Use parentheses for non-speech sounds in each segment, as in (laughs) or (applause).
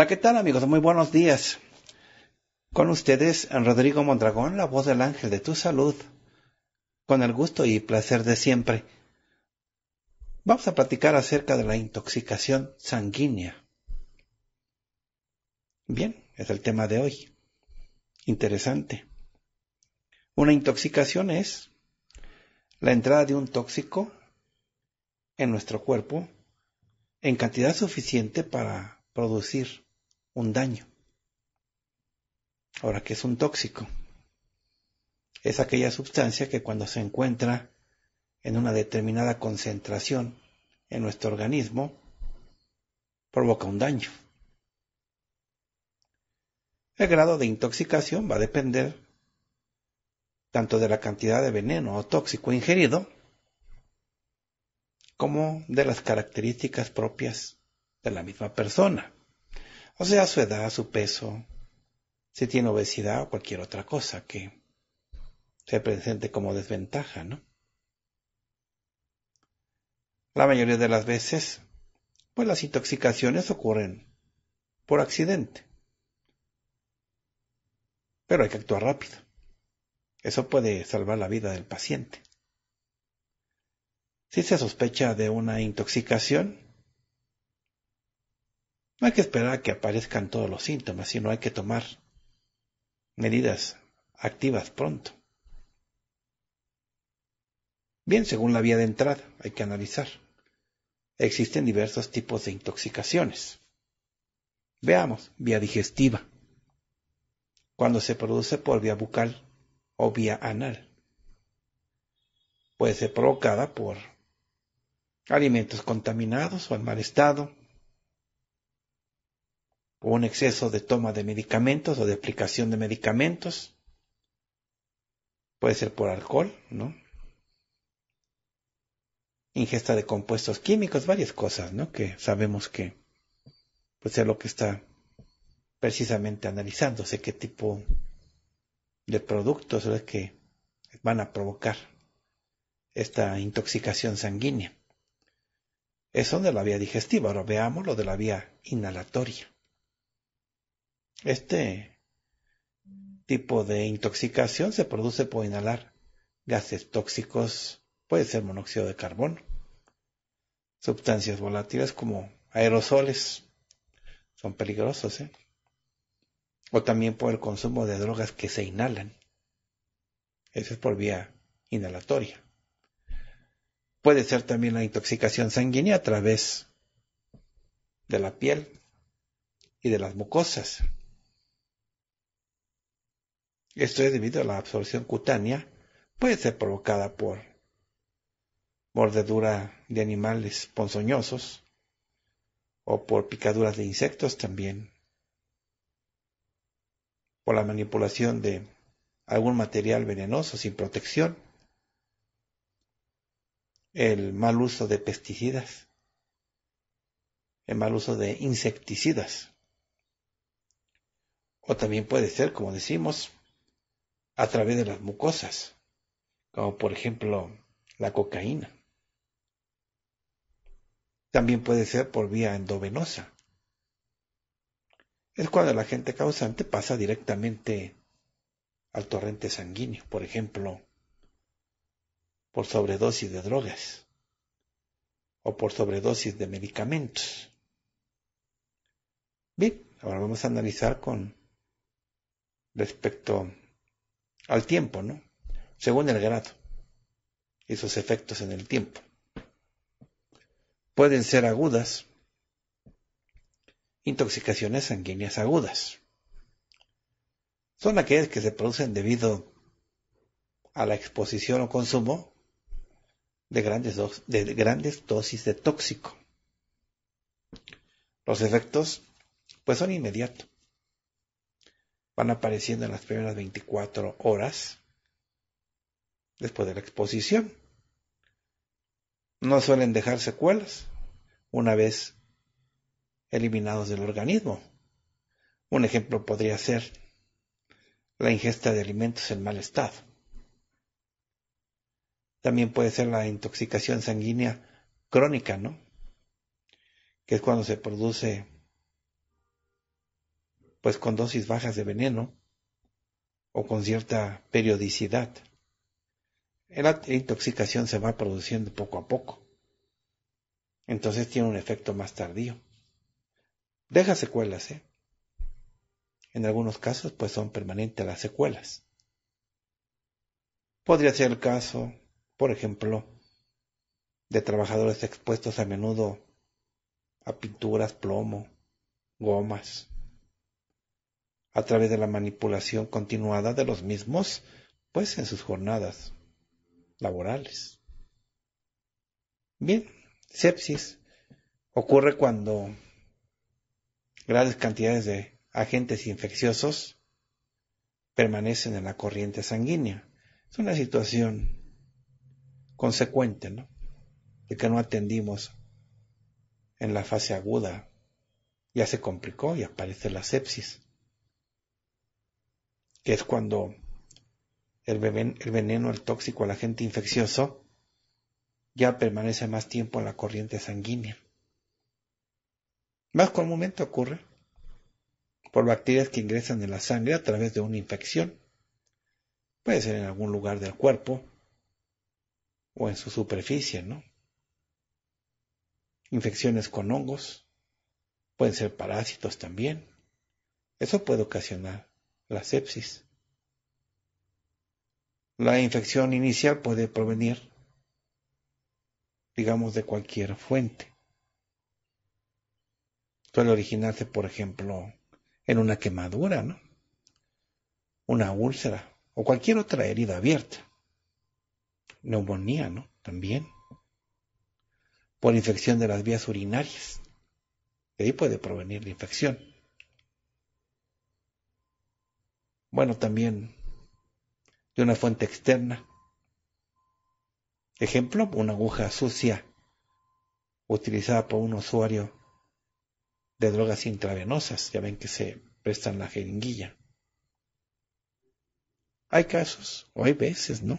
Hola, ¿qué tal amigos? Muy buenos días. Con ustedes, Rodrigo Mondragón, la voz del ángel de tu salud, con el gusto y placer de siempre. Vamos a platicar acerca de la intoxicación sanguínea. Bien, es el tema de hoy. Interesante. Una intoxicación es la entrada de un tóxico en nuestro cuerpo en cantidad suficiente para producir un daño. Ahora, ¿qué es un tóxico? Es aquella sustancia que cuando se encuentra en una determinada concentración en nuestro organismo, provoca un daño. El grado de intoxicación va a depender tanto de la cantidad de veneno o tóxico ingerido, como de las características propias de la misma persona o sea, su edad, su peso, si tiene obesidad o cualquier otra cosa que se presente como desventaja, ¿no? La mayoría de las veces, pues las intoxicaciones ocurren por accidente. Pero hay que actuar rápido. Eso puede salvar la vida del paciente. Si se sospecha de una intoxicación, no hay que esperar a que aparezcan todos los síntomas, sino hay que tomar medidas activas pronto. Bien, según la vía de entrada, hay que analizar. Existen diversos tipos de intoxicaciones. Veamos, vía digestiva, cuando se produce por vía bucal o vía anal. Puede ser provocada por alimentos contaminados o en mal estado, o un exceso de toma de medicamentos o de aplicación de medicamentos. Puede ser por alcohol, ¿no? Ingesta de compuestos químicos, varias cosas, ¿no? Que sabemos que pues es lo que está precisamente analizándose, qué tipo de productos es que van a provocar esta intoxicación sanguínea. Eso de la vía digestiva, ahora veamos lo de la vía inhalatoria. Este tipo de intoxicación se produce por inhalar gases tóxicos, puede ser monóxido de carbono, sustancias volátiles como aerosoles, son peligrosos, ¿eh? o también por el consumo de drogas que se inhalan. Eso es por vía inhalatoria. Puede ser también la intoxicación sanguínea a través de la piel y de las mucosas. Esto es debido a la absorción cutánea, puede ser provocada por mordedura de animales ponzoñosos o por picaduras de insectos también, por la manipulación de algún material venenoso sin protección, el mal uso de pesticidas, el mal uso de insecticidas, o también puede ser, como decimos, a través de las mucosas, como por ejemplo la cocaína. También puede ser por vía endovenosa. Es cuando el agente causante pasa directamente al torrente sanguíneo, por ejemplo, por sobredosis de drogas o por sobredosis de medicamentos. Bien, ahora vamos a analizar con respecto al tiempo, ¿no? Según el grado, y sus efectos en el tiempo. Pueden ser agudas, intoxicaciones sanguíneas agudas. Son aquellas que se producen debido a la exposición o consumo de grandes, de grandes dosis de tóxico. Los efectos pues son inmediatos van apareciendo en las primeras 24 horas después de la exposición. No suelen dejar secuelas una vez eliminados del organismo. Un ejemplo podría ser la ingesta de alimentos en mal estado. También puede ser la intoxicación sanguínea crónica, ¿no? Que es cuando se produce pues con dosis bajas de veneno o con cierta periodicidad. La intoxicación se va produciendo poco a poco. Entonces tiene un efecto más tardío. Deja secuelas, ¿eh? En algunos casos, pues son permanentes las secuelas. Podría ser el caso, por ejemplo, de trabajadores expuestos a menudo a pinturas, plomo, gomas, a través de la manipulación continuada de los mismos, pues en sus jornadas laborales. Bien, sepsis ocurre cuando grandes cantidades de agentes infecciosos permanecen en la corriente sanguínea. Es una situación consecuente, ¿no? De que no atendimos en la fase aguda. Ya se complicó y aparece la sepsis que es cuando el, veneno, el tóxico, el agente infeccioso, ya permanece más tiempo en la corriente sanguínea. Más comúnmente ocurre por bacterias que ingresan en la sangre a través de una infección. Puede ser en algún lugar del cuerpo o en su superficie, ¿no? Infecciones con hongos, pueden ser parásitos también. Eso puede ocasionar la sepsis. La infección inicial puede provenir, digamos, de cualquier fuente. Suele originarse, por ejemplo, en una quemadura, ¿no? Una úlcera o cualquier otra herida abierta. Neumonía, ¿no? También. Por infección de las vías urinarias. De ahí puede provenir la infección. bueno, también de una fuente externa. Ejemplo, una aguja sucia utilizada por un usuario de drogas intravenosas. Ya ven que se prestan la jeringuilla. Hay casos, o hay veces, ¿no?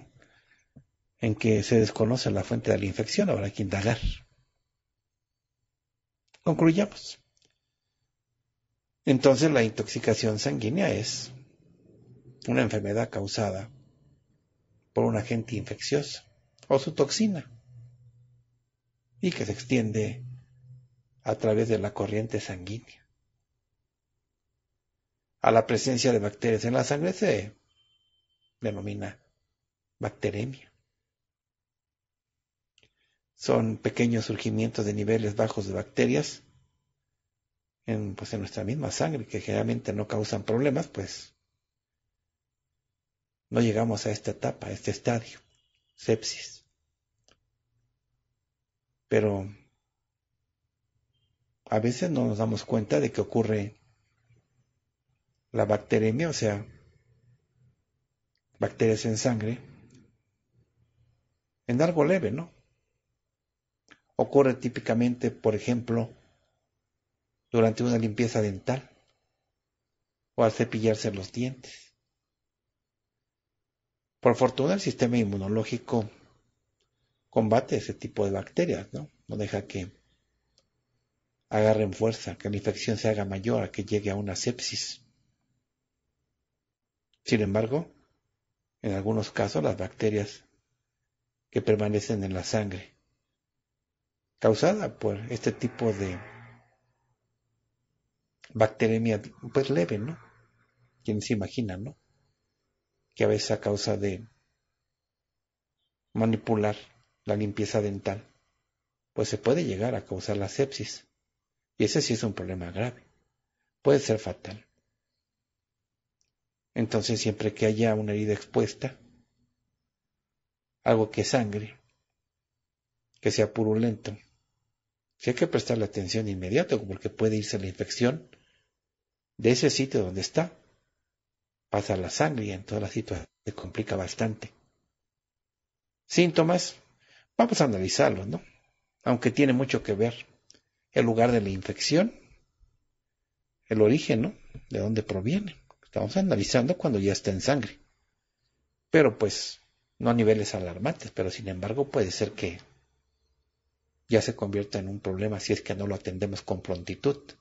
En que se desconoce la fuente de la infección, habrá que indagar. Concluyamos. Entonces la intoxicación sanguínea es una enfermedad causada por un agente infeccioso o su toxina y que se extiende a través de la corriente sanguínea. A la presencia de bacterias en la sangre se denomina bacteremia. Son pequeños surgimientos de niveles bajos de bacterias en, pues, en nuestra misma sangre que generalmente no causan problemas, pues no llegamos a esta etapa, a este estadio, sepsis. Pero a veces no nos damos cuenta de que ocurre la bacteremia, o sea, bacterias en sangre, en algo leve, ¿no? Ocurre típicamente, por ejemplo, durante una limpieza dental o al cepillarse los dientes. Por fortuna, el sistema inmunológico combate ese tipo de bacterias, ¿no? No deja que agarren fuerza, que la infección se haga mayor, que llegue a una sepsis. Sin embargo, en algunos casos las bacterias que permanecen en la sangre, causada por este tipo de bacteremia pues leve, ¿no? ¿Quién se imagina, no? a veces a causa de manipular la limpieza dental, pues se puede llegar a causar la sepsis. Y ese sí es un problema grave. Puede ser fatal. Entonces siempre que haya una herida expuesta, algo que sangre, que sea purulento, si hay que prestarle atención inmediata porque puede irse la infección de ese sitio donde está pasa la sangre y en toda la situación se complica bastante. Síntomas, vamos a analizarlos, ¿no? Aunque tiene mucho que ver el lugar de la infección, el origen, ¿no? De dónde proviene. Estamos analizando cuando ya está en sangre. Pero pues, no a niveles alarmantes, pero sin embargo puede ser que ya se convierta en un problema si es que no lo atendemos con prontitud.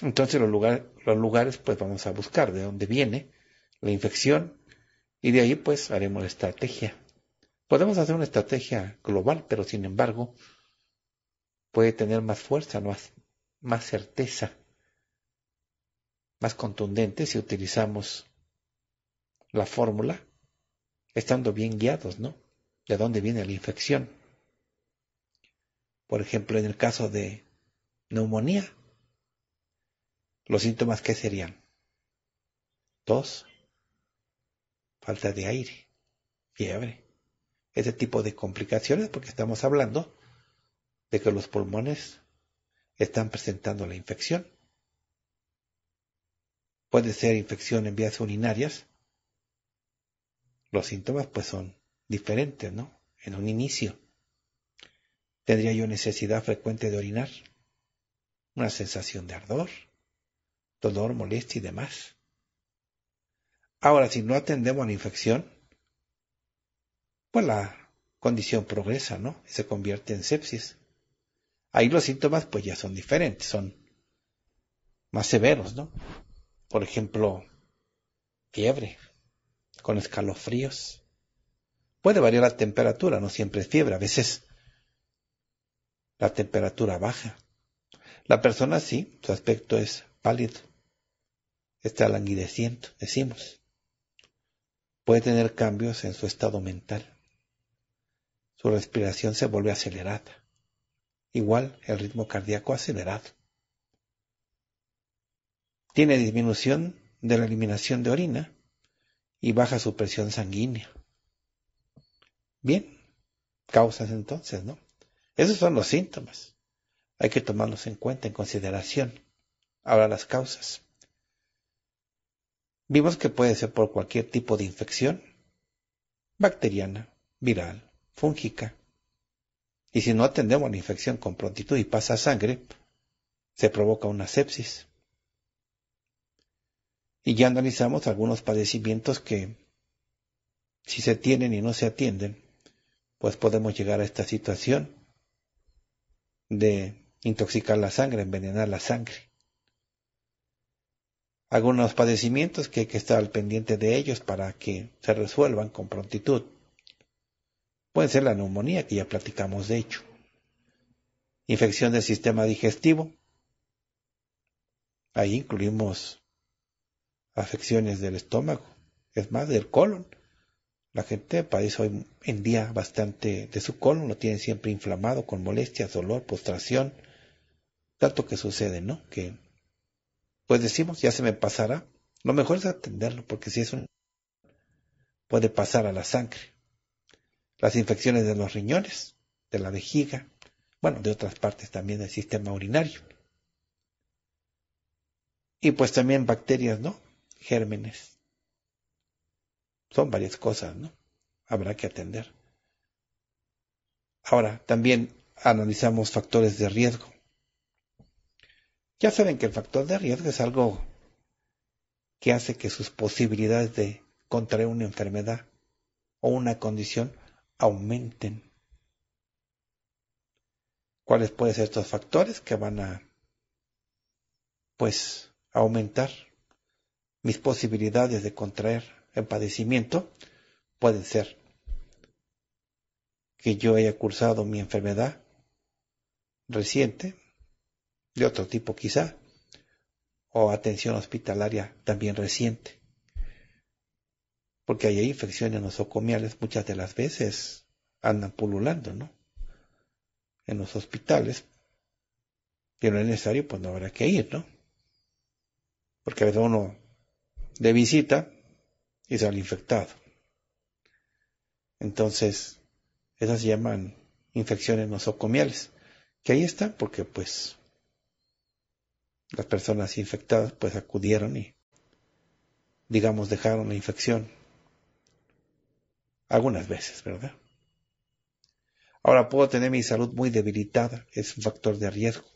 Entonces los, los lugares pues vamos a buscar de dónde viene la infección y de ahí pues haremos la estrategia. Podemos hacer una estrategia global, pero sin embargo puede tener más fuerza, más certeza, más contundente si utilizamos la fórmula, estando bien guiados, ¿no? De dónde viene la infección. Por ejemplo, en el caso de neumonía, ¿Los síntomas qué serían? Tos, falta de aire, fiebre, ese tipo de complicaciones porque estamos hablando de que los pulmones están presentando la infección. Puede ser infección en vías urinarias. Los síntomas pues son diferentes, ¿no? En un inicio. ¿Tendría yo necesidad frecuente de orinar? ¿Una sensación de ardor? dolor, molestia y demás. Ahora, si no atendemos a la infección, pues la condición progresa, ¿no? se convierte en sepsis. Ahí los síntomas pues ya son diferentes, son más severos, ¿no? Por ejemplo, fiebre, con escalofríos. Puede variar la temperatura, no siempre es fiebre, a veces la temperatura baja. La persona sí, su aspecto es pálido, está languideciendo, decimos. Puede tener cambios en su estado mental. Su respiración se vuelve acelerada. Igual el ritmo cardíaco acelerado. Tiene disminución de la eliminación de orina y baja su presión sanguínea. Bien, causas entonces, ¿no? Esos son los síntomas. Hay que tomarlos en cuenta, en consideración. Ahora las causas. Vimos que puede ser por cualquier tipo de infección, bacteriana, viral, fúngica. Y si no atendemos la infección con prontitud y pasa sangre, se provoca una sepsis. Y ya analizamos algunos padecimientos que, si se tienen y no se atienden, pues podemos llegar a esta situación de intoxicar la sangre, envenenar la sangre algunos padecimientos que hay que estar al pendiente de ellos para que se resuelvan con prontitud. Puede ser la neumonía, que ya platicamos de hecho, infección del sistema digestivo, ahí incluimos afecciones del estómago, es más, del colon. La gente padece hoy en día bastante de su colon, lo tiene siempre inflamado con molestias, dolor, postración, tanto que sucede, ¿no? Que pues decimos, ya se me pasará. Lo mejor es atenderlo, porque si es un... puede pasar a la sangre. Las infecciones de los riñones, de la vejiga, bueno, de otras partes también del sistema urinario. Y pues también bacterias, ¿no? Gérmenes. Son varias cosas, ¿no? Habrá que atender. Ahora, también analizamos factores de riesgo. Ya saben que el factor de riesgo es algo que hace que sus posibilidades de contraer una enfermedad o una condición aumenten. ¿Cuáles pueden ser estos factores que van a, pues, aumentar mis posibilidades de contraer el padecimiento? Pueden ser que yo haya cursado mi enfermedad reciente, de otro tipo quizá, o atención hospitalaria también reciente. Porque hay infecciones nosocomiales muchas de las veces andan pululando, ¿no? En los hospitales. Si no es necesario, pues no habrá que ir, ¿no? Porque a veces uno de visita y sale infectado. Entonces, esas se llaman infecciones nosocomiales. Que ahí están porque pues las personas infectadas pues acudieron y, digamos, dejaron la infección. Algunas veces, ¿verdad? Ahora puedo tener mi salud muy debilitada, es un factor de riesgo.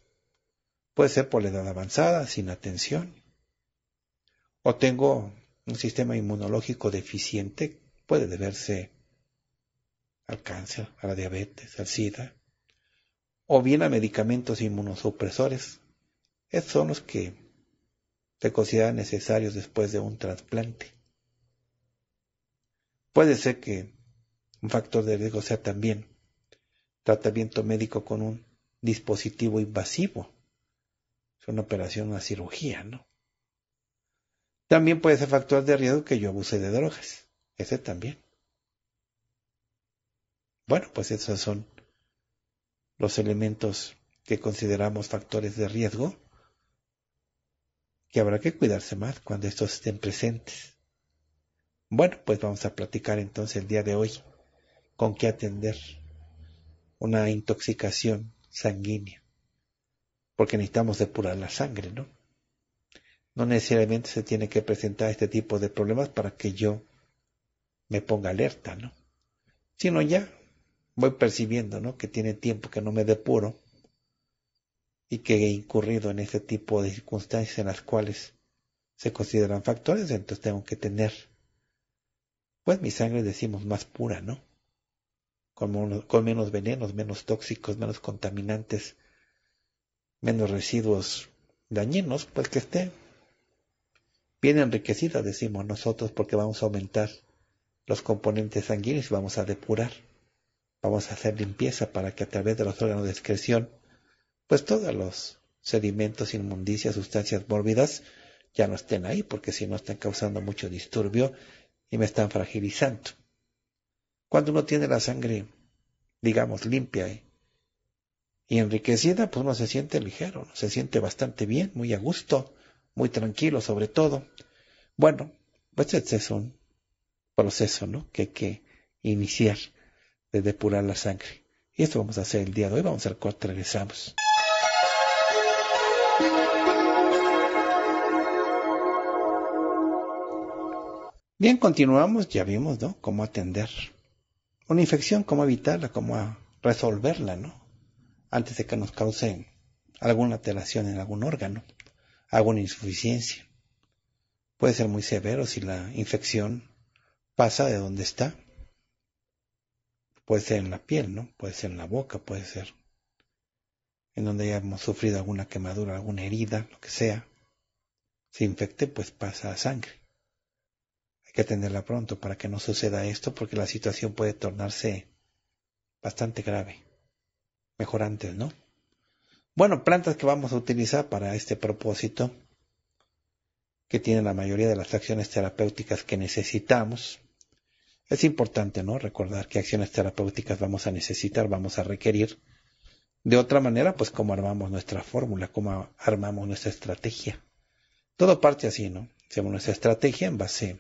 Puede ser por la edad avanzada, sin atención. O tengo un sistema inmunológico deficiente, puede deberse al cáncer, a la diabetes, al SIDA. O bien a medicamentos inmunosupresores esos son los que se consideran necesarios después de un trasplante. Puede ser que un factor de riesgo sea también tratamiento médico con un dispositivo invasivo. Es una operación, una cirugía, ¿no? También puede ser factor de riesgo que yo abuse de drogas. Ese también. Bueno, pues esos son los elementos que consideramos factores de riesgo que habrá que cuidarse más cuando estos estén presentes. Bueno, pues vamos a platicar entonces el día de hoy con qué atender una intoxicación sanguínea, porque necesitamos depurar la sangre, ¿no? No necesariamente se tiene que presentar este tipo de problemas para que yo me ponga alerta, ¿no? Sino ya voy percibiendo, ¿no? Que tiene tiempo que no me depuro y que he incurrido en ese tipo de circunstancias en las cuales se consideran factores, entonces tengo que tener, pues mi sangre decimos más pura, ¿no? Con, con menos venenos, menos tóxicos, menos contaminantes, menos residuos dañinos, pues que esté bien enriquecida, decimos nosotros, porque vamos a aumentar los componentes sanguíneos y vamos a depurar, vamos a hacer limpieza para que a través de los órganos de excreción pues todos los sedimentos, inmundicias, sustancias mórbidas ya no estén ahí, porque si no están causando mucho disturbio y me están fragilizando. Cuando uno tiene la sangre, digamos, limpia ¿eh? y enriquecida, pues uno se siente ligero, se siente bastante bien, muy a gusto, muy tranquilo sobre todo. Bueno, pues este es un proceso ¿no? que hay que iniciar de depurar la sangre. Y esto vamos a hacer el día de hoy. Vamos al corte, regresamos. Bien, continuamos, ya vimos, ¿no? Cómo atender una infección, cómo evitarla, cómo resolverla, ¿no? Antes de que nos cause alguna alteración en algún órgano, alguna insuficiencia. Puede ser muy severo si la infección pasa de donde está. Puede ser en la piel, ¿no? Puede ser en la boca, puede ser en donde hayamos sufrido alguna quemadura, alguna herida, lo que sea. Se infecte, pues pasa a sangre que atenderla pronto para que no suceda esto porque la situación puede tornarse bastante grave. Mejor antes, ¿no? Bueno, plantas que vamos a utilizar para este propósito, que tienen la mayoría de las acciones terapéuticas que necesitamos. Es importante, ¿no? Recordar qué acciones terapéuticas vamos a necesitar, vamos a requerir. De otra manera, pues cómo armamos nuestra fórmula, cómo armamos nuestra estrategia. Todo parte así, ¿no? Hacemos nuestra estrategia en base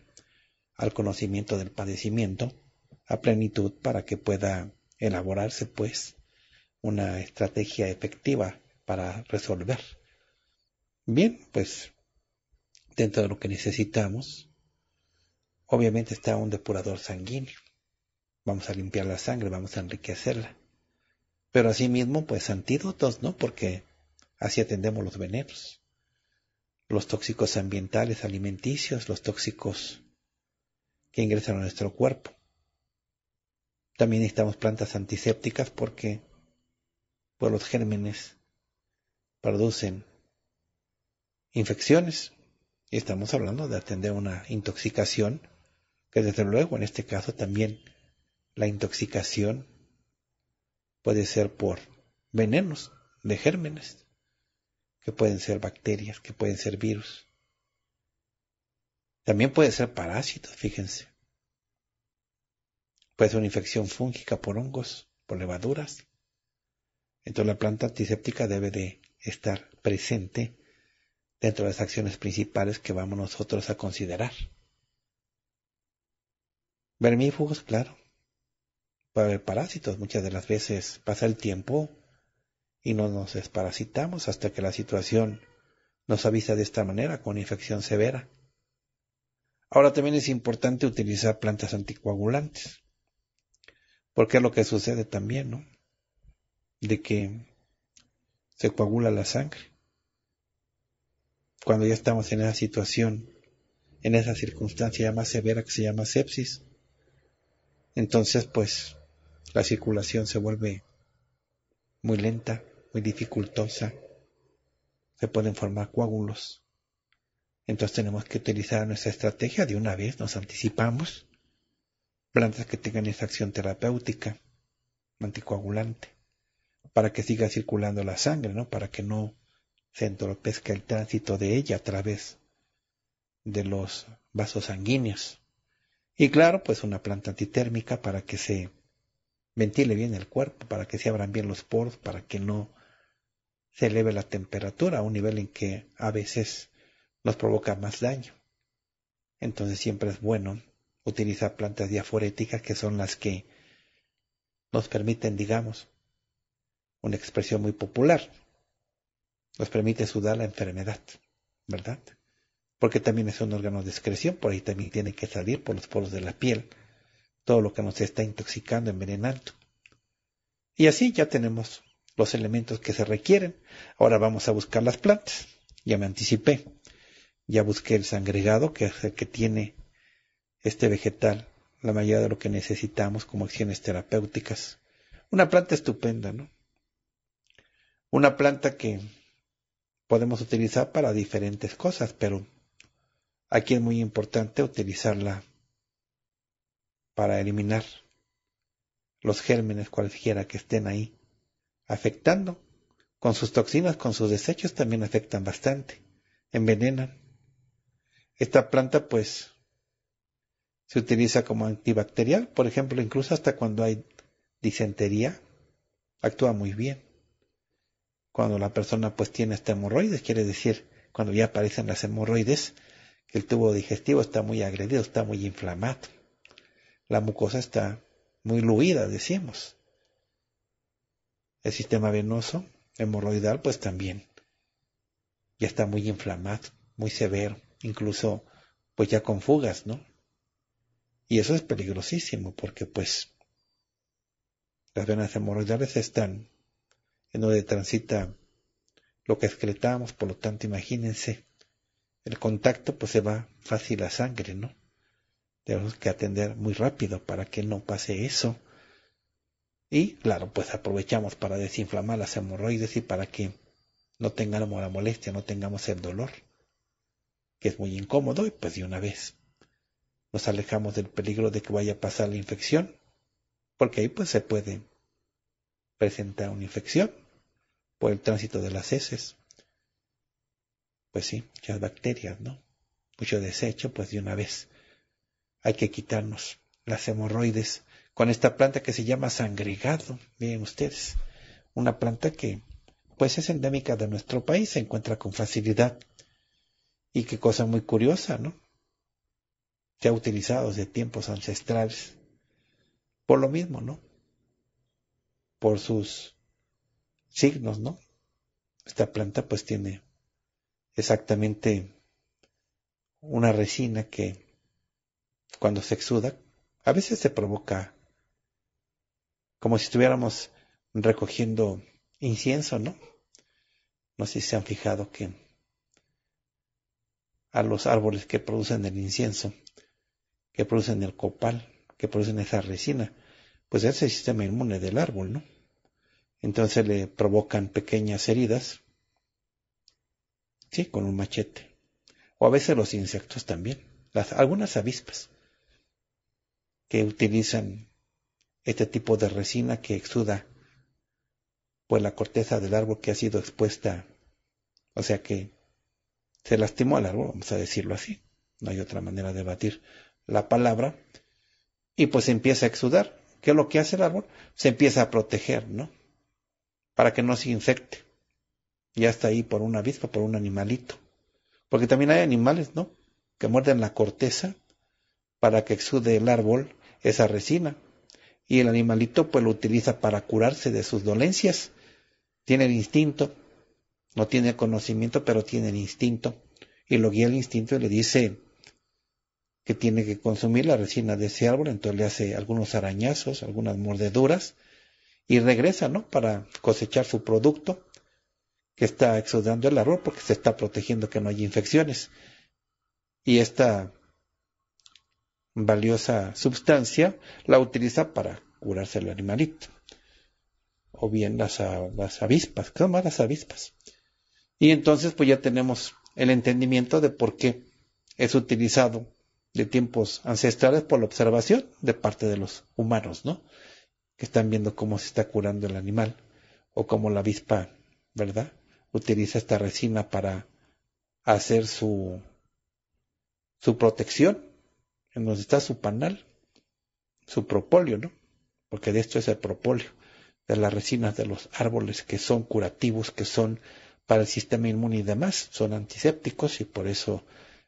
al conocimiento del padecimiento a plenitud para que pueda elaborarse pues una estrategia efectiva para resolver. Bien, pues dentro de lo que necesitamos, obviamente está un depurador sanguíneo. Vamos a limpiar la sangre, vamos a enriquecerla. Pero asimismo, pues antídotos, ¿no? Porque así atendemos los venenos, los tóxicos ambientales, alimenticios, los tóxicos que ingresan a nuestro cuerpo. También necesitamos plantas antisépticas porque los gérmenes producen infecciones. Y estamos hablando de atender una intoxicación, que desde luego en este caso también la intoxicación puede ser por venenos de gérmenes, que pueden ser bacterias, que pueden ser virus. También puede ser parásito, fíjense. Puede ser una infección fúngica por hongos, por levaduras. Entonces la planta antiséptica debe de estar presente dentro de las acciones principales que vamos nosotros a considerar. Vermífugos, claro. Puede haber parásitos. Muchas de las veces pasa el tiempo y no nos desparasitamos hasta que la situación nos avisa de esta manera con infección severa. Ahora también es importante utilizar plantas anticoagulantes, porque es lo que sucede también, ¿no? De que se coagula la sangre. Cuando ya estamos en esa situación, en esa circunstancia ya más severa que se llama sepsis, entonces pues la circulación se vuelve muy lenta, muy dificultosa, se pueden formar coágulos entonces tenemos que utilizar nuestra estrategia de una vez, nos anticipamos. Plantas que tengan esa acción terapéutica, anticoagulante, para que siga circulando la sangre, ¿no? Para que no se entorpezca el tránsito de ella a través de los vasos sanguíneos. Y claro, pues una planta antitérmica para que se ventile bien el cuerpo, para que se abran bien los poros, para que no se eleve la temperatura a un nivel en que a veces nos provoca más daño. Entonces siempre es bueno utilizar plantas diaforéticas que son las que nos permiten, digamos, una expresión muy popular, nos permite sudar la enfermedad, ¿verdad? Porque también es un órgano de excreción, por ahí también tiene que salir por los poros de la piel todo lo que nos está intoxicando, envenenando. Y así ya tenemos los elementos que se requieren. Ahora vamos a buscar las plantas. Ya me anticipé. Ya busqué el sangregado, que es el que tiene este vegetal, la mayoría de lo que necesitamos como acciones terapéuticas. Una planta estupenda, ¿no? Una planta que podemos utilizar para diferentes cosas, pero aquí es muy importante utilizarla para eliminar los gérmenes cualquiera que estén ahí afectando. Con sus toxinas, con sus desechos también afectan bastante, envenenan. Esta planta pues se utiliza como antibacterial, por ejemplo, incluso hasta cuando hay disentería, actúa muy bien. Cuando la persona pues tiene hasta hemorroides, quiere decir cuando ya aparecen las hemorroides, que el tubo digestivo está muy agredido, está muy inflamado. La mucosa está muy luida, decimos. El sistema venoso hemorroidal pues también ya está muy inflamado, muy severo incluso pues ya con fugas, ¿no? Y eso es peligrosísimo porque pues las venas hemorroidales están en donde transita lo que excretamos, por lo tanto imagínense, el contacto pues se va fácil a sangre, ¿no? Tenemos que atender muy rápido para que no pase eso. Y claro, pues aprovechamos para desinflamar las hemorroides y para que no tengamos la molestia, no tengamos el dolor que es muy incómodo, y pues de una vez nos alejamos del peligro de que vaya a pasar la infección, porque ahí pues se puede presentar una infección por el tránsito de las heces. Pues sí, muchas bacterias, ¿no? Mucho desecho, pues de una vez hay que quitarnos las hemorroides con esta planta que se llama sangregado. Miren ustedes, una planta que pues es endémica de nuestro país, se encuentra con facilidad y qué cosa muy curiosa, ¿no? Se ha utilizado desde tiempos ancestrales. Por lo mismo, ¿no? Por sus signos, ¿no? Esta planta pues tiene exactamente una resina que cuando se exuda a veces se provoca como si estuviéramos recogiendo incienso, ¿no? No sé si se han fijado que a los árboles que producen el incienso, que producen el copal, que producen esa resina, pues es el sistema inmune del árbol, ¿no? Entonces le provocan pequeñas heridas, sí, con un machete. O a veces los insectos también, las, algunas avispas que utilizan este tipo de resina que exuda pues la corteza del árbol que ha sido expuesta, o sea que se lastimó el árbol, vamos a decirlo así. No hay otra manera de batir la palabra. Y pues empieza a exudar. ¿Qué es lo que hace el árbol? Se empieza a proteger, ¿no? Para que no se infecte. Ya está ahí por una avispa, por un animalito. Porque también hay animales, ¿no? Que muerden la corteza para que exude el árbol esa resina. Y el animalito pues lo utiliza para curarse de sus dolencias. Tiene el instinto no tiene conocimiento, pero tiene el instinto. Y lo guía el instinto y le dice que tiene que consumir la resina de ese árbol. Entonces le hace algunos arañazos, algunas mordeduras. Y regresa, ¿no? Para cosechar su producto que está exudando el árbol porque se está protegiendo que no haya infecciones. Y esta valiosa sustancia la utiliza para curarse el animalito. O bien las, las avispas. ¿Qué son las avispas? Y entonces pues ya tenemos el entendimiento de por qué es utilizado de tiempos ancestrales por la observación de parte de los humanos, ¿no? Que están viendo cómo se está curando el animal o cómo la avispa, ¿verdad? Utiliza esta resina para hacer su, su protección, en donde está su panal, su propóleo, ¿no? Porque de esto es el propóleo, de las resinas de los árboles que son curativos, que son para el sistema inmune y demás. Son antisépticos y por eso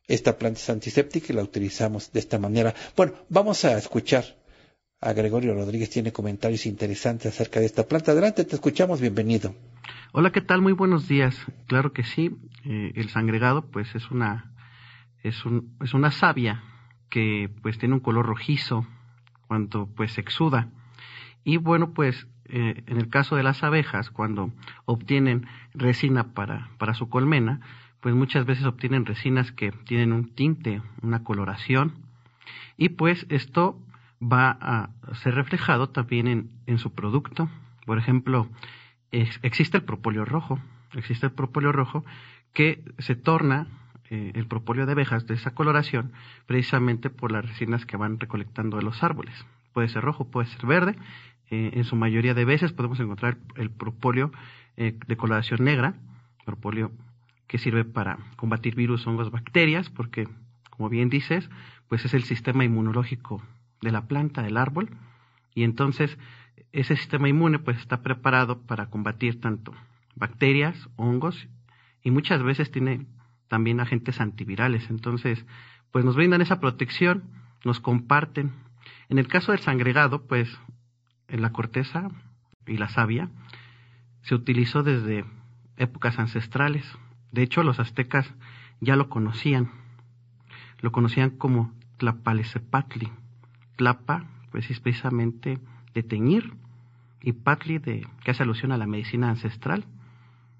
esta planta es antiséptica y la utilizamos de esta manera. Bueno, vamos a escuchar a Gregorio Rodríguez. Tiene comentarios interesantes acerca de esta planta. Adelante, te escuchamos. Bienvenido. Hola, ¿qué tal? Muy buenos días. Claro que sí. Eh, el sangregado, pues, es una, es, un, es una savia que, pues, tiene un color rojizo cuando, pues, exuda. Y bueno, pues, eh, en el caso de las abejas, cuando obtienen resina para, su colmena, pues muchas veces obtienen resinas que tienen un tinte, una coloración, y pues esto va a ser reflejado también en, su producto. Por ejemplo, existe el propóleo rojo, existe el propóleo rojo que se torna eh, el propóleo de abejas de esa coloración precisamente por las resinas que van recolectando de los árboles. Puede ser rojo, puede ser verde eh, en su mayoría de veces podemos encontrar el propóleo eh, de coloración negra, propóleo que sirve para combatir virus, hongos, bacterias, porque, como bien dices, pues es el sistema inmunológico de la planta, del árbol, y entonces ese sistema inmune pues está preparado para combatir tanto bacterias, hongos, y muchas veces tiene también agentes antivirales. Entonces, pues nos brindan esa protección, nos comparten. En el caso del sangregado, pues en la corteza y la savia se utilizó desde épocas ancestrales. De hecho, los aztecas ya lo conocían. Lo conocían como Tlapalecepatli. Tlapa, pues es precisamente de teñir, y patli, de, que hace alusión a la medicina ancestral,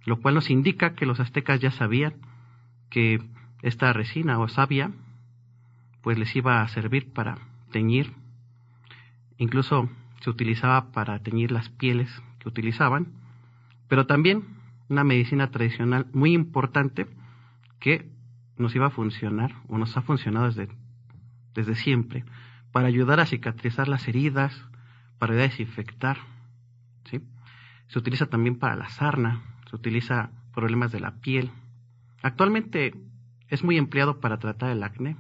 lo cual nos indica que los aztecas ya sabían que esta resina o savia, pues les iba a servir para teñir. Incluso se utilizaba para teñir las pieles que utilizaban, pero también una medicina tradicional muy importante que nos iba a funcionar o nos ha funcionado desde, desde siempre para ayudar a cicatrizar las heridas, para desinfectar. ¿sí? Se utiliza también para la sarna, se utiliza problemas de la piel. Actualmente es muy empleado para tratar el acné.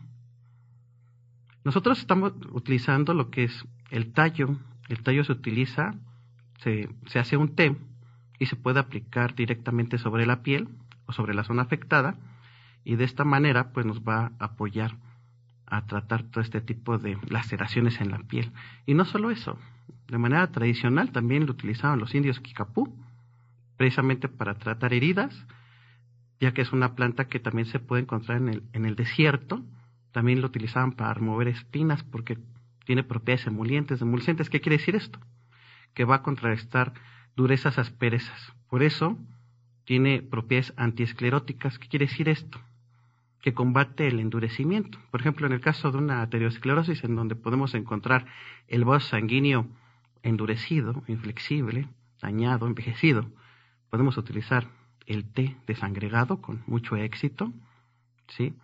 Nosotros estamos utilizando lo que es el tallo el tallo se utiliza, se, hace un té y se puede aplicar directamente sobre la piel o sobre la zona afectada y de esta manera pues nos va a apoyar a tratar todo este tipo de laceraciones en la piel. Y no solo eso, de manera tradicional también lo utilizaban los indios kikapú precisamente para tratar heridas, ya que es una planta que también se puede encontrar en el, en el desierto, también lo utilizaban para remover espinas porque tiene propiedades emolientes, emulsantes. ¿Qué quiere decir esto? Que va a contrarrestar durezas asperezas. Por eso tiene propiedades antiescleróticas. ¿Qué quiere decir esto? Que combate el endurecimiento. Por ejemplo, en el caso de una arteriosclerosis, en donde podemos encontrar el vaso sanguíneo endurecido, inflexible, dañado, envejecido, podemos utilizar el té desangregado con mucho éxito. ¿sí?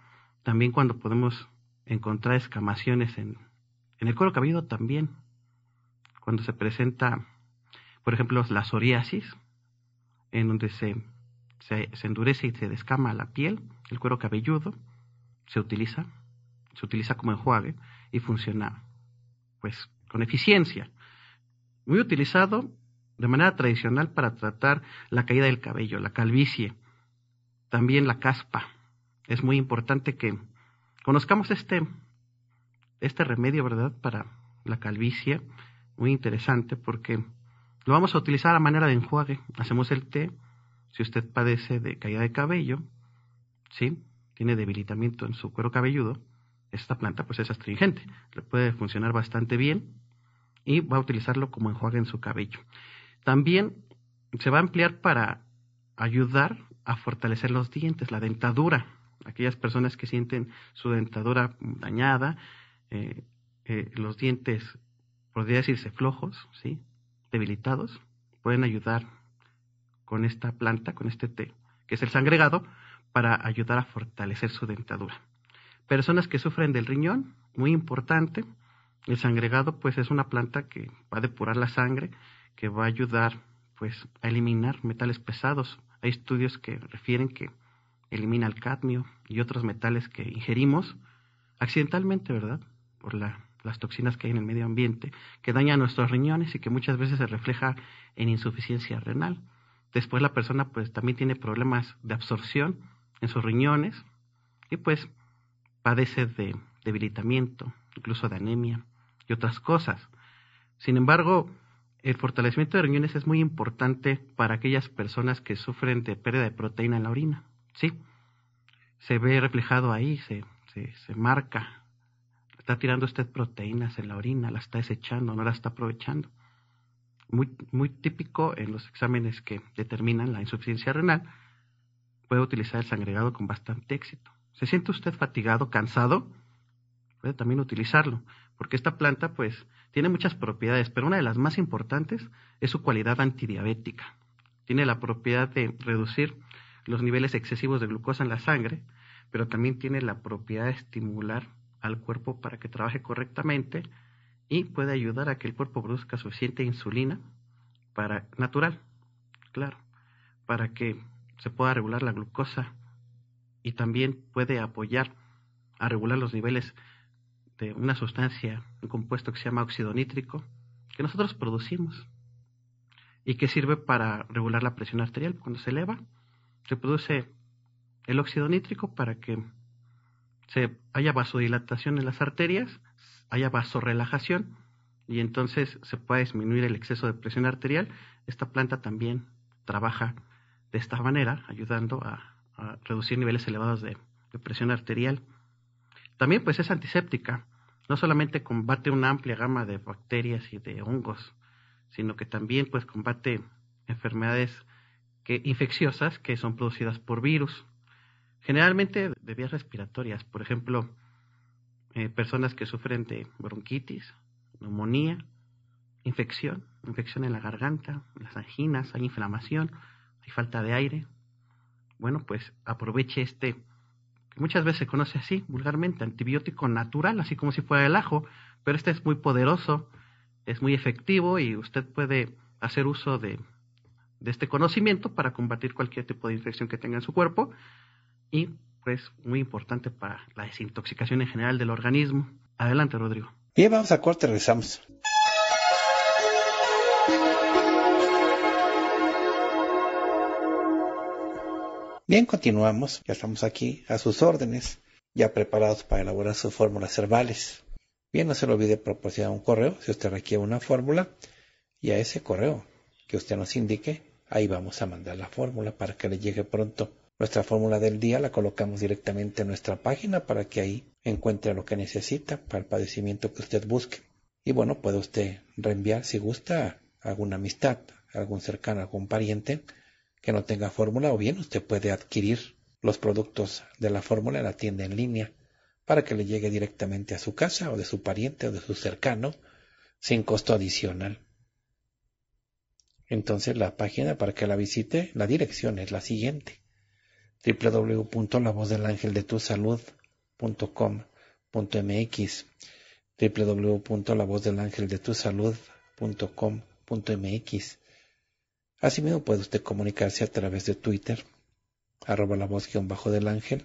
También cuando podemos encontrar escamaciones en en el cuero cabelludo también, cuando se presenta, por ejemplo, la psoriasis, en donde se, se, endurece y se descama la piel, el cuero cabelludo, se utiliza, se utiliza como enjuague y funciona pues con eficiencia. Muy utilizado de manera tradicional para tratar la caída del cabello, la calvicie, también la caspa. Es muy importante que conozcamos este este remedio, ¿verdad?, para la calvicie, muy interesante porque lo vamos a utilizar a manera de enjuague. Hacemos el té, si usted padece de caída de cabello, ¿sí? Tiene debilitamiento en su cuero cabelludo, esta planta pues es astringente, le puede funcionar bastante bien y va a utilizarlo como enjuague en su cabello. También se va a emplear para ayudar a fortalecer los dientes, la dentadura. Aquellas personas que sienten su dentadura dañada, eh, eh, los dientes, podría decirse flojos, ¿sí? debilitados, pueden ayudar con esta planta, con este té, que es el sangregado, para ayudar a fortalecer su dentadura. Personas que sufren del riñón, muy importante, el sangregado pues es una planta que va a depurar la sangre, que va a ayudar pues a eliminar metales pesados. Hay estudios que refieren que elimina el cadmio y otros metales que ingerimos accidentalmente, ¿verdad? por las toxinas que hay en el medio ambiente, que dañan nuestros riñones y que muchas veces se refleja en insuficiencia renal. Después la persona pues también tiene problemas de absorción en sus riñones y pues padece de debilitamiento, incluso de anemia y otras cosas. Sin embargo, el fortalecimiento de riñones es muy importante para aquellas personas que sufren de pérdida de proteína en la orina. Sí, se ve reflejado ahí, se marca Está tirando usted proteínas en la orina, la está desechando, no la está aprovechando. Muy, muy típico en los exámenes que determinan la insuficiencia renal, puede utilizar el sangregado con bastante éxito. ¿Se siente usted fatigado, cansado? Puede también utilizarlo, porque esta planta pues tiene muchas propiedades, pero una de las más importantes es su cualidad antidiabética. Tiene la propiedad de reducir los niveles excesivos de glucosa en la sangre, pero también tiene la propiedad de estimular al cuerpo para que trabaje correctamente y puede ayudar a que el cuerpo produzca suficiente insulina para natural, claro, para que se pueda regular la glucosa y también puede apoyar a regular los niveles de una sustancia, un compuesto que se llama óxido nítrico, que nosotros producimos y que sirve para regular la presión arterial. Cuando se eleva, se produce el óxido nítrico para que se haya vasodilatación en las arterias, haya vasorelajación y entonces se puede disminuir el exceso de presión arterial. Esta planta también trabaja de esta manera, ayudando a, reducir niveles elevados de, presión arterial. También pues es antiséptica, no solamente combate una amplia gama de bacterias y de hongos, sino que también pues combate enfermedades infecciosas que son producidas por virus generalmente de vías respiratorias, por ejemplo, eh, personas que sufren de bronquitis, neumonía, infección, infección en la garganta, las anginas, hay inflamación, hay falta de aire. Bueno, pues aproveche este, que muchas veces se conoce así, vulgarmente, antibiótico natural, así como si fuera el ajo, pero este es muy poderoso, es muy efectivo y usted puede hacer uso de, de este conocimiento para combatir cualquier tipo de infección que tenga en su cuerpo y pues muy importante para la desintoxicación en general del organismo. Adelante, Rodrigo. Bien, vamos a corte, regresamos. Bien, continuamos, ya estamos aquí a sus órdenes, ya preparados para elaborar sus fórmulas cervales. Bien, no se le olvide proporcionar un correo si usted requiere una fórmula y a ese correo que usted nos indique, ahí vamos a mandar la fórmula para que le llegue pronto. Nuestra fórmula del día la colocamos directamente en nuestra página para que ahí encuentre lo que necesita para el padecimiento que usted busque. Y bueno, puede usted reenviar si gusta a alguna amistad, algún cercano, algún pariente que no tenga fórmula o bien usted puede adquirir los productos de la fórmula en la tienda en línea para que le llegue directamente a su casa o de su pariente o de su cercano sin costo adicional. Entonces la página para que la visite, la dirección es la siguiente www.lavozdelangeldetusalud.com.mx www.lavozdelangeldetusalud.com.mx Asimismo puede usted comunicarse a través de Twitter, arroba la voz guión bajo del ángel,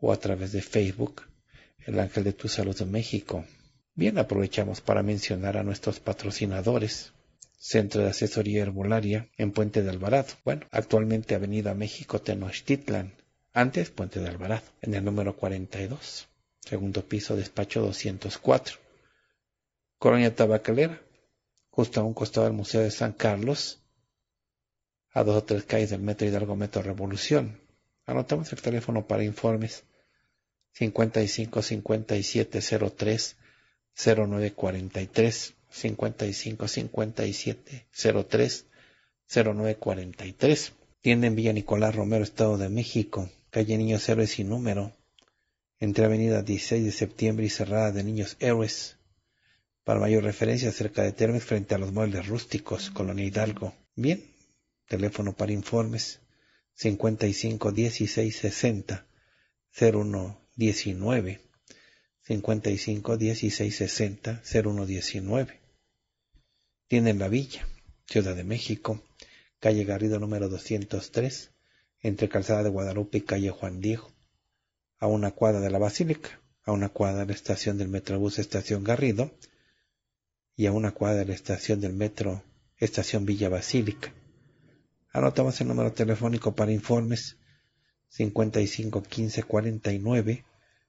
o a través de Facebook, el ángel de tu salud de México. Bien, aprovechamos para mencionar a nuestros patrocinadores. Centro de Asesoría Herbolaria en Puente de Alvarado. Bueno, actualmente Avenida México Tenochtitlan, antes Puente de Alvarado, en el número 42, segundo piso, despacho 204. Colonia Tabacalera, justo a un costado del Museo de San Carlos, a dos o tres calles del Metro Hidalgo Metro Revolución. Anotamos el teléfono para informes 55 57 03 09 55 57 03 09 43. Tienda en Villa Nicolás Romero, Estado de México, calle Niños Héroes y número, entre Avenida 16 de Septiembre y Cerrada de Niños Héroes. Para mayor referencia, cerca de Termes, frente a los muebles rústicos, Colonia Hidalgo. Bien, teléfono para informes 55 16 60 01 19. 55 16 60 Tienen la villa, Ciudad de México, calle Garrido número 203, entre Calzada de Guadalupe y calle Juan Diego, a una cuadra de la Basílica, a una cuadra de la estación del Metrobús Estación Garrido y a una cuadra de la estación del Metro Estación Villa Basílica. Anotamos el número telefónico para informes 55 15 49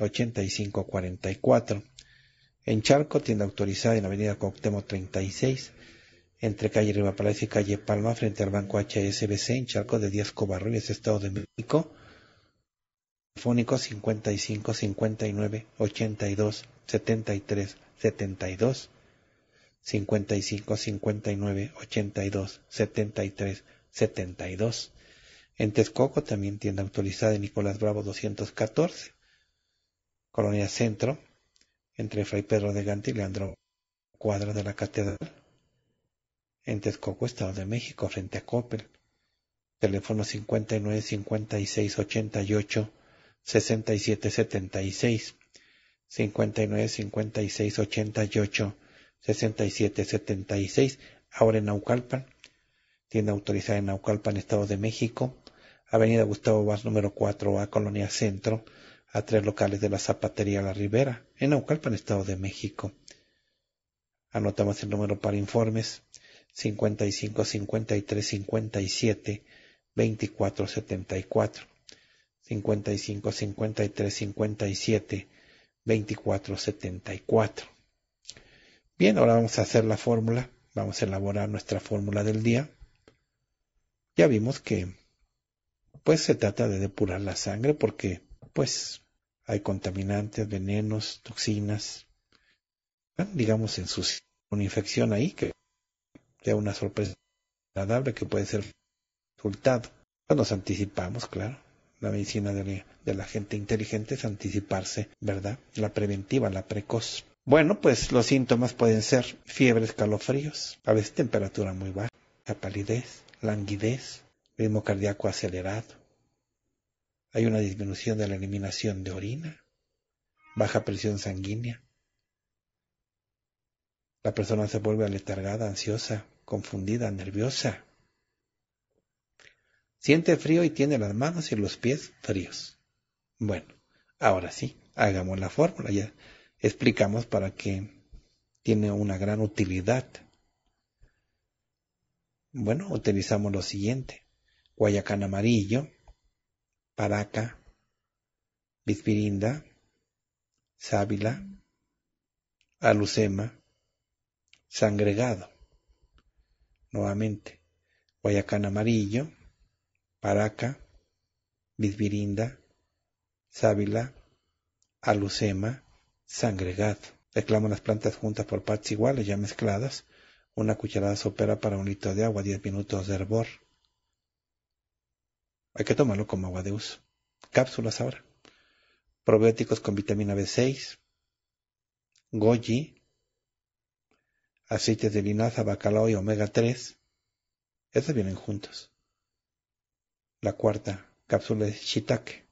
8544. En Charco, tienda autorizada en avenida Coctemo 36, entre calle Riva Palacio y calle Palma, frente al banco HSBC, en Charco de Díaz Covarrubias, Estado de México. Telefónico 55 59 82 73 72. 55 59 82 73 72. En Texcoco también tienda autorizada en Nicolás Bravo 214. Colonia Centro, entre Fray Pedro de Gante y Leandro Cuadra de la Catedral, en Texcoco, Estado de México, frente a Coppel. Teléfono 59 56 88 67 76. 59 56 88 67 76. Ahora en Naucalpan. Tienda autorizada en Naucalpan, Estado de México. Avenida Gustavo Vaz, número 4A, Colonia Centro, a tres locales de la Zapatería La Ribera, en Naucalpan, Estado de México. Anotamos el número para informes 55 53 57 24 74. 55 53 57 24 74. Bien, ahora vamos a hacer la fórmula. Vamos a elaborar nuestra fórmula del día. Ya vimos que pues se trata de depurar la sangre porque pues hay contaminantes, venenos, toxinas, digamos en su una infección ahí que sea una sorpresa agradable que puede ser resultado. Pues nos anticipamos, claro. La medicina de, la gente inteligente es anticiparse, ¿verdad? La preventiva, la precoz. Bueno, pues los síntomas pueden ser fiebre, escalofríos, a veces temperatura muy baja, la palidez, languidez, ritmo cardíaco acelerado, hay una disminución de la eliminación de orina, baja presión sanguínea. La persona se vuelve aletargada, ansiosa, confundida, nerviosa. Siente frío y tiene las manos y los pies fríos. Bueno, ahora sí, hagamos la fórmula. Ya explicamos para qué tiene una gran utilidad. Bueno, utilizamos lo siguiente. Guayacán amarillo, Paraca, bizbirinda Sábila, Alucema, sangregado. Nuevamente, Guayacán Amarillo, Paraca, bizbirinda, Sábila, Alucema, sangregado. Reclamo las plantas juntas por partes iguales, ya mezcladas. Una cucharada sopera para un litro de agua, 10 minutos de hervor. Hay que tomarlo como agua de uso. Cápsulas ahora. Probióticos con vitamina B6. Goji. Aceites de linaza, bacalao y omega 3. Estos vienen juntos. La cuarta cápsula es shiitake.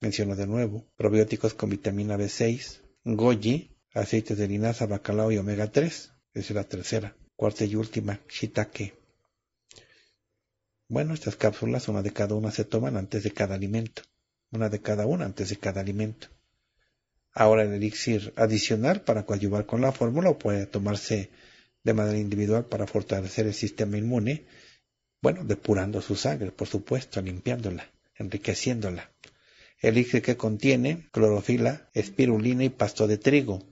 Menciono de nuevo, probióticos con vitamina B6, goji, aceites de linaza, bacalao y omega 3. Esa es la tercera. Cuarta y última, shiitake. Bueno, estas cápsulas, una de cada una, se toman antes de cada alimento. Una de cada una antes de cada alimento. Ahora el elixir adicional para coadyuvar con la fórmula puede tomarse de manera individual para fortalecer el sistema inmune, bueno, depurando su sangre, por supuesto, limpiándola, enriqueciéndola. El elixir que contiene clorofila, espirulina y pasto de trigo.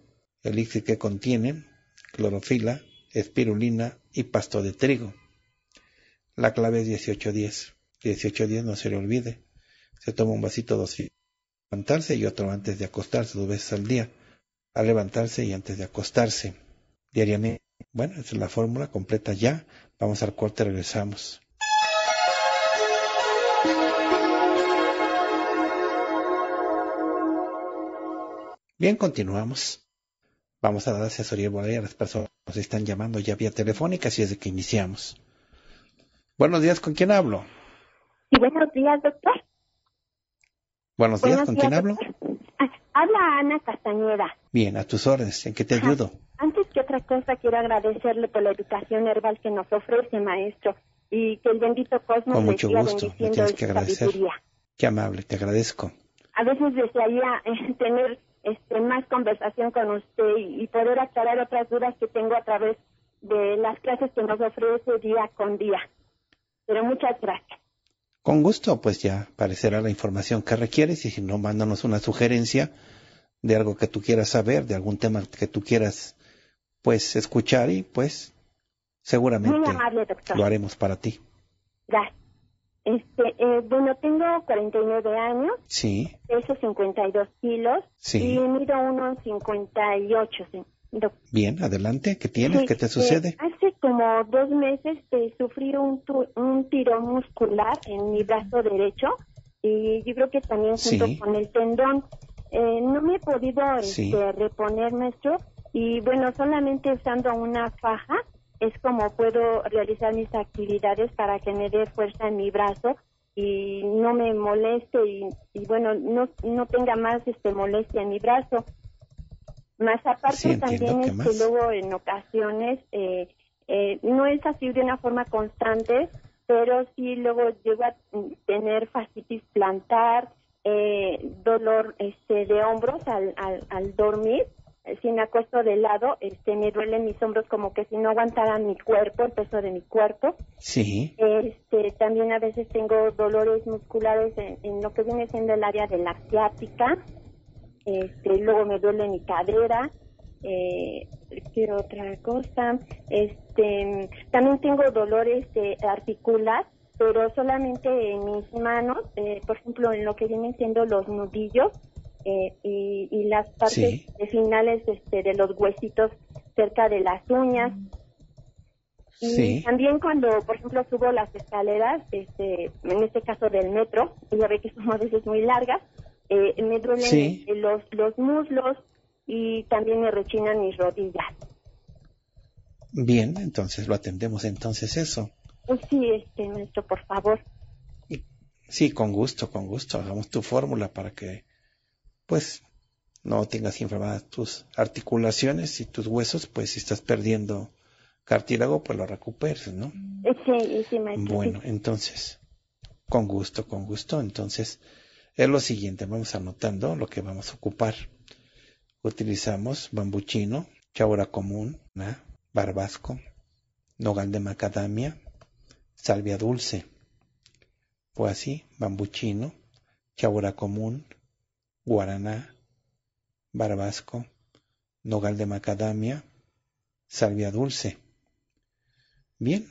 elixir que contiene clorofila, espirulina y pasto de trigo. La clave es 1810. 1810 no se le olvide. Se toma un vasito dos levantarse y otro antes de acostarse, dos veces al día. a levantarse y antes de acostarse. Diariamente. Bueno, esa es la fórmula completa ya. Vamos al corte, regresamos. Bien, continuamos. Vamos a dar asesoría a las personas que nos están llamando ya vía telefónica, así es de que iniciamos. Buenos días, ¿con quién hablo? Sí, buenos días, doctor. Buenos días, ¿con quién hablo? Ah, habla Ana Castañeda. Bien, a tus órdenes, ¿en qué te ayudo? Ah, antes que otra cosa, quiero agradecerle por la educación herbal que nos ofrece, maestro, y que el bendito cosmos Con mucho gusto, me tienes que agradecer. Qué amable, te agradezco. A veces desearía eh, (laughs) tener este, más conversación con usted y poder aclarar otras dudas que tengo a través de las clases que nos ofrece día con día. Pero muchas gracias. Con gusto, pues ya aparecerá la información que requieres y si no, mándanos una sugerencia de algo que tú quieras saber, de algún tema que tú quieras pues escuchar y pues seguramente lo haremos para ti. Gracias. Este, eh, bueno, tengo 49 años. Sí. Peso 52 kilos. Sí. Y mido 1,58 Bien, adelante. ¿Qué tienes? Este, ¿Qué te sucede? hace como dos meses sufrí un, un tirón muscular en mi brazo derecho y yo creo que también junto con el tendón. Eh, no me he podido este, reponer nuestro y bueno, solamente usando una faja es como puedo realizar mis actividades para que me dé fuerza en mi brazo y no me moleste y, y bueno, no, no tenga más este molestia en mi brazo. Más aparte también es que, luego en ocasiones eh, eh, no es así de una forma constante, pero sí luego llego a tener fascitis plantar, eh, dolor este, de hombros al, dormir, si me acuesto de lado, este, me duelen mis hombros como que si no aguantara mi cuerpo, el peso de mi cuerpo. Sí. Este, también a veces tengo dolores musculares en, lo que viene siendo el área de la ciática. Este, luego me duele mi cadera, eh, otra cosa? Este, también tengo dolores de articular, pero solamente en mis manos, eh, por ejemplo, en lo que vienen siendo los nudillos eh, y, las partes finales este, de los huesitos cerca de las uñas. Y también cuando, por ejemplo, subo las escaleras, este, en este caso del metro, ya ve que son a veces muy largas, eh, me duelen los, los muslos y también me rechinan mis rodillas. Bien, entonces lo atendemos entonces eso. Pues sí, este, maestro, por favor. Sí, con gusto, con gusto. Hagamos tu fórmula para que, pues, no tengas inflamadas tus articulaciones y tus huesos, pues si estás perdiendo cartílago, pues lo recuperes, ¿no? Eh, sí, eh, sí, maestro. Bueno, entonces, con gusto, con gusto. Entonces, es lo siguiente. Vamos anotando lo que vamos a ocupar. Utilizamos bambuchino, chino, común, barbasco, nogal de macadamia, salvia dulce. Fue así, bambuchino chino, común, guaraná, barbasco, nogal de macadamia, salvia dulce. Bien,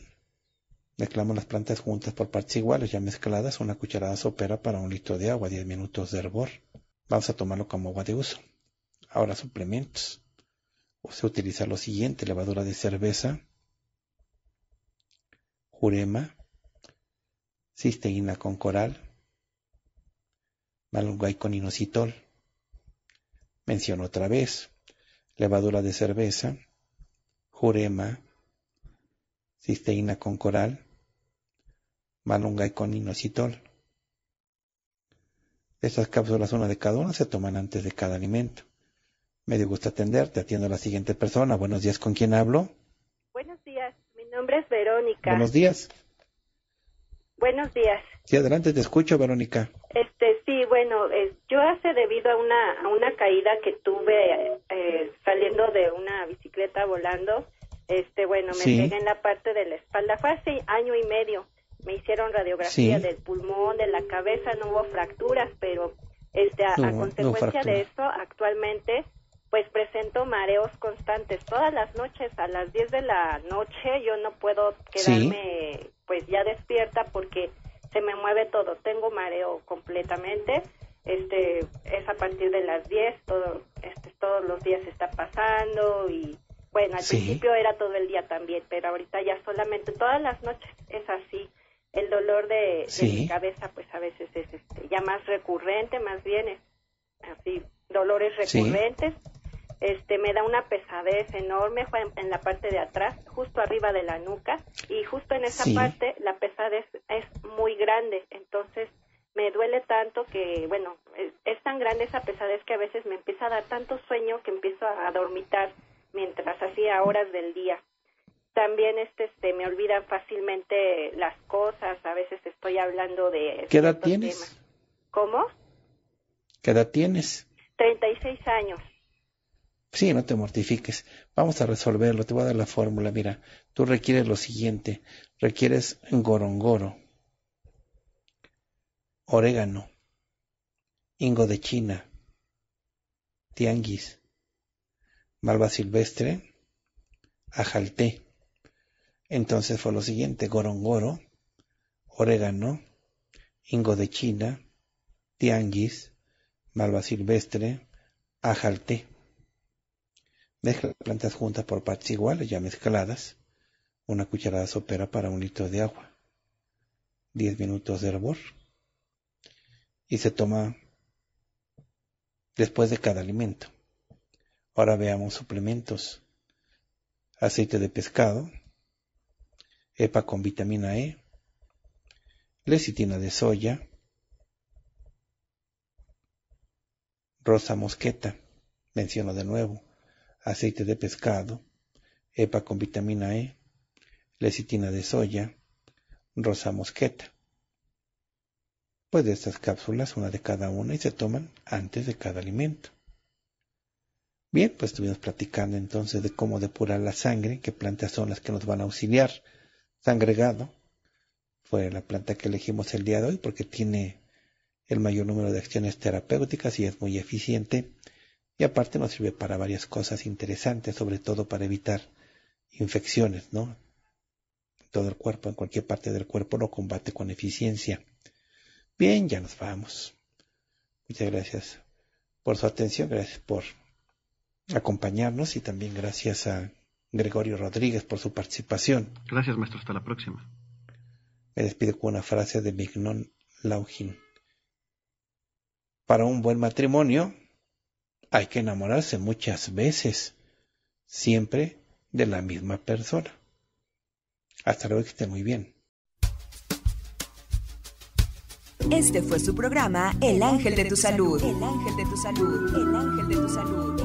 Mezclamos las plantas juntas por partes iguales, ya mezcladas, una cucharada sopera para un litro de agua, 10 minutos de hervor. Vamos a tomarlo como agua de uso. Ahora suplementos. O se utiliza lo siguiente, levadura de cerveza, jurema, cisteína con coral, malungay con inositol. Menciono otra vez, levadura de cerveza, jurema, cisteína con coral, malunga y con inositol. Estas cápsulas, una de cada una, se toman antes de cada alimento. Me dio gusto atenderte. Atiendo a la siguiente persona. Buenos días, ¿con quién hablo? Buenos días, mi nombre es Verónica. Buenos días. Buenos días. Sí, adelante, te escucho, Verónica. Este, sí, bueno, eh, yo hace debido a una, una caída que tuve eh, saliendo de una bicicleta volando, este, bueno, me sí. en la parte de la espalda. Fue hace año y medio me hicieron radiografía del pulmón, de la cabeza, no hubo fracturas, pero este, a, consecuencia de eso actualmente, pues presento mareos constantes todas las noches, a las 10 de la noche yo no puedo quedarme pues ya despierta porque se me mueve todo, tengo mareo completamente, este, es a partir de las 10, todo, este, todos los días está pasando y bueno, al principio era todo el día también, pero ahorita ya solamente todas las noches es así el dolor de, mi cabeza pues a veces es este, ya más recurrente, más bien es así, dolores recurrentes. Este, me da una pesadez enorme en, la parte de atrás, justo arriba de la nuca, y justo en esa parte la pesadez es muy grande, entonces me duele tanto que, bueno, es, tan grande esa pesadez que a veces me empieza a dar tanto sueño que empiezo a, dormitar mientras hacía horas del día también este, este me olvidan fácilmente las cosas, a veces estoy hablando de... ¿Qué edad tienes? ¿Cómo? ¿Qué edad tienes? 36 años. Sí, no te mortifiques. Vamos a resolverlo. Te voy a dar la fórmula. Mira, tú requieres lo siguiente. Requieres gorongoro, orégano, ingo de China, tianguis, malva silvestre, ajalté, entonces fue lo siguiente, gorongoro, orégano, ingo de China, tianguis, malva silvestre, ajalté. Mezcla plantas juntas por partes iguales, ya mezcladas. Una cucharada sopera para un litro de agua. Diez minutos de hervor. Y se toma después de cada alimento. Ahora veamos suplementos. Aceite de pescado, EPA con vitamina E, lecitina de soya, rosa mosqueta, menciono de nuevo, aceite de pescado, EPA con vitamina E, lecitina de soya, rosa mosqueta. Pues de estas cápsulas, una de cada una, y se toman antes de cada alimento. Bien, pues estuvimos platicando entonces de cómo depurar la sangre, qué plantas son las que nos van a auxiliar sangregado fue la planta que elegimos el día de hoy porque tiene el mayor número de acciones terapéuticas y es muy eficiente y aparte nos sirve para varias cosas interesantes, sobre todo para evitar infecciones, ¿no? Todo el cuerpo, en cualquier parte del cuerpo lo combate con eficiencia. Bien, ya nos vamos. Muchas gracias por su atención, gracias por acompañarnos y también gracias a Gregorio Rodríguez por su participación. Gracias, maestro. Hasta la próxima. Me despido con una frase de Mignon Laugin. Para un buen matrimonio hay que enamorarse muchas veces, siempre de la misma persona. Hasta luego, que esté muy bien. Este fue su programa El Ángel de tu Salud. El Ángel de tu Salud. El Ángel de tu Salud.